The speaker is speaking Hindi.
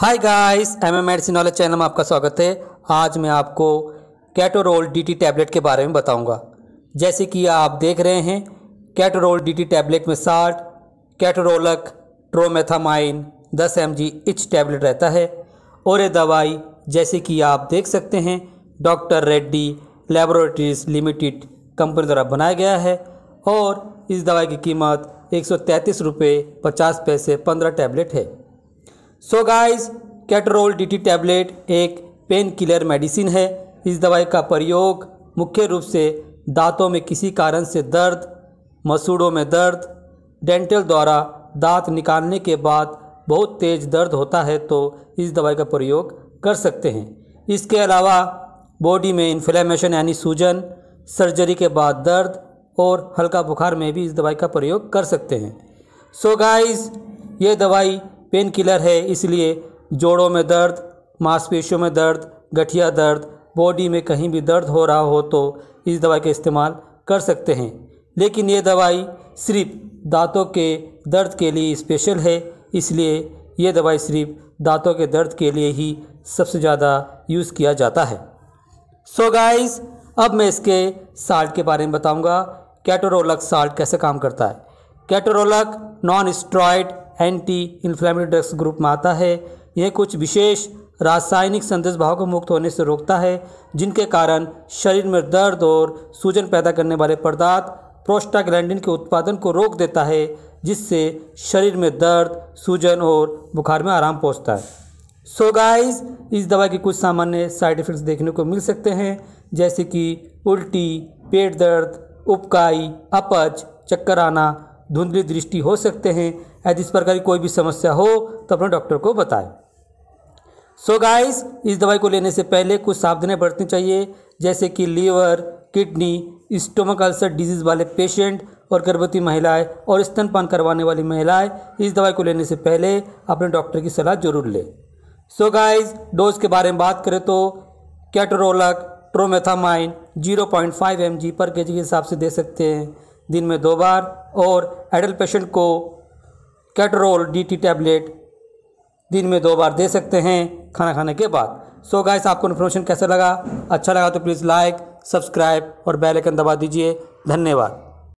हाय guys M M medicine knowledge channel में आपका स्वागत है आज मैं आपको कैटोरोल डीटी टैबलेट के बारे में बताऊंगा जैसे कि आप देख रहे हैं कैटोरोल डीटी टैबलेट में साठ ketorolac tromethamine 10 M G each tablet रहता है और ये दवाई जैसे कि आप देख सकते हैं doctor Reddy laboratories limited company द्वारा बनाया गया है और इस दवाई की कीमत एक सौ तैंतीस पैसे पंद्रह टैबलेट है so guys Ketorol DT tablet एक पेन किलर मेडिसिन है इस दवाई का प्रयोग मुख्य रूप से दांतों में किसी कारण से दर्द मसूड़ों में दर्द डेंटल द्वारा दांत निकालने के बाद बहुत तेज़ दर्द होता है तो इस दवाई का प्रयोग कर सकते हैं इसके अलावा बॉडी में इन्फ्लेमेशन यानी सूजन सर्जरी के बाद दर्द और हल्का बुखार में भी इस दवाई का प्रयोग कर सकते हैं सो so गाइस ये दवाई पेन किलर है इसलिए जोड़ों में दर्द मांसपेशियों में दर्द गठिया दर्द बॉडी में कहीं भी दर्द हो रहा हो तो इस दवाई का इस्तेमाल कर सकते हैं लेकिन ये दवाई सिर्फ दांतों के दर्द के लिए स्पेशल है इसलिए ये दवाई सिर्फ दांतों के दर्द के लिए ही सबसे ज़्यादा यूज़ किया जाता है सो so गाइस अब मैं इसके साल्ट के बारे में बताऊंगा कैटोरोलक साल्ट कैसे काम करता है ketorolac non steroid anti inflammatory drugs group में आता है यह कुछ विशेष रासायनिक संदेश भाव को मुक्त होने से रोकता है जिनके कारण शरीर में दर्द और सूजन पैदा करने वाले पदार्थ प्रोस्टाग्लैंडिन के उत्पादन को रोक देता है जिससे शरीर में दर्द सूजन और बुखार में आराम पहुँचता है सो so गाइस इस दवा के कुछ सामान्य साइड इफ़ेक्ट्स देखने को मिल सकते हैं जैसे कि उल्टी पेट दर्द उपकाई अपच चक्कर आना धुंधली दृष्टि हो सकते हैं यदि इस प्रकार की कोई भी समस्या हो तो अपने डॉक्टर को बताएं सो so गाइस इस दवाई को लेने से पहले कुछ सावधानियाँ बरतनी चाहिए जैसे कि liver kidney stomach ulcer disease वाले पेशेंट और गर्भवती महिलाएं और स्तनपान करवाने वाली महिलाएं इस दवाई को लेने से पहले अपने डॉक्टर की सलाह जरूर लें सो गाइस डोज के बारे में बात करें तो ketorolac tromethamine 0.5 point five M G per K जी के हिसाब से दे सकते हैं दिन में दो बार और एडल्ट पेशेंट को कैटरोल डीटी टैबलेट दिन में दो बार दे सकते हैं खाना खाने के बाद सो so गाइस आपको इन्फॉर्मेशन कैसा लगा अच्छा लगा तो प्लीज़ लाइक सब्सक्राइब और बेल आइकन दबा दीजिए धन्यवाद